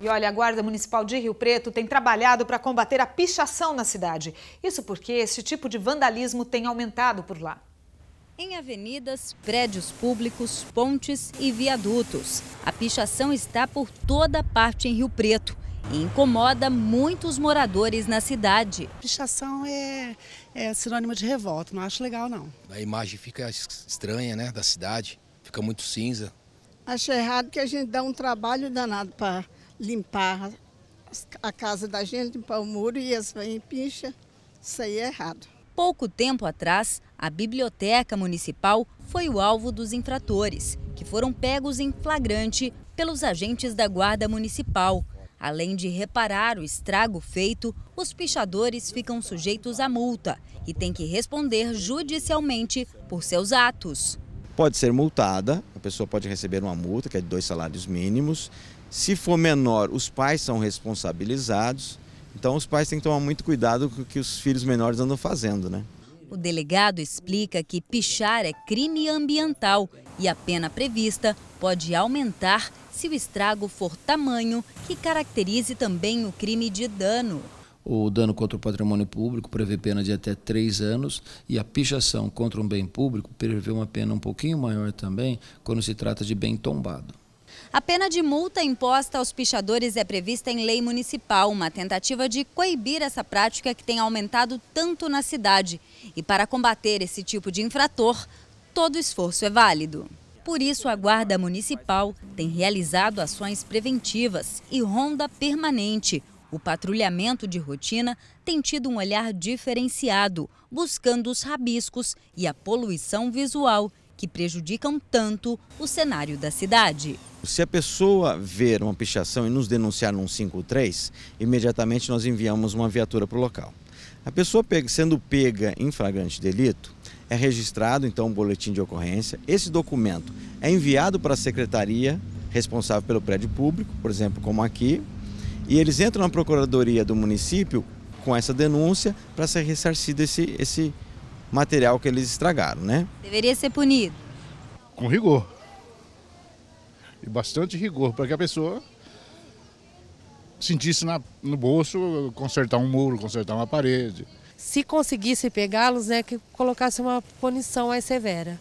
E olha, a Guarda Municipal de Rio Preto tem trabalhado para combater a pichação na cidade. Isso porque esse tipo de vandalismo tem aumentado por lá. Em avenidas, prédios públicos, pontes e viadutos. A pichação está por toda parte em Rio Preto e incomoda muitos moradores na cidade. Pichação é, é sinônimo de revolta, não acho legal não. A imagem fica estranha né, da cidade, fica muito cinza. Acho errado que a gente dá um trabalho danado para limpar a casa da gente, limpar o muro e eles vem pincha. Isso aí é errado. Pouco tempo atrás, a Biblioteca Municipal foi o alvo dos infratores, que foram pegos em flagrante pelos agentes da Guarda Municipal. Além de reparar o estrago feito, os pichadores ficam sujeitos à multa e têm que responder judicialmente por seus atos. Pode ser multada, a pessoa pode receber uma multa, que é de dois salários mínimos, se for menor, os pais são responsabilizados. Então os pais têm que tomar muito cuidado com o que os filhos menores andam fazendo, né? O delegado explica que pichar é crime ambiental e a pena prevista pode aumentar se o estrago for tamanho que caracterize também o crime de dano. O dano contra o patrimônio público prevê pena de até três anos e a pichação contra um bem público prevê uma pena um pouquinho maior também quando se trata de bem tombado. A pena de multa imposta aos pichadores é prevista em lei municipal, uma tentativa de coibir essa prática que tem aumentado tanto na cidade. E para combater esse tipo de infrator, todo esforço é válido. Por isso, a Guarda Municipal tem realizado ações preventivas e ronda permanente. O patrulhamento de rotina tem tido um olhar diferenciado, buscando os rabiscos e a poluição visual que prejudicam tanto o cenário da cidade. Se a pessoa ver uma pichação e nos denunciar no 53, imediatamente nós enviamos uma viatura para o local. A pessoa pega, sendo pega em flagrante delito, é registrado então um boletim de ocorrência. Esse documento é enviado para a secretaria responsável pelo prédio público, por exemplo, como aqui, e eles entram na procuradoria do município com essa denúncia para ser ressarcido esse, esse material que eles estragaram, né? Deveria ser punido. Com rigor. E bastante rigor, para que a pessoa sentisse na, no bolso consertar um muro, consertar uma parede. Se conseguisse pegá-los, né, que colocasse uma punição mais severa.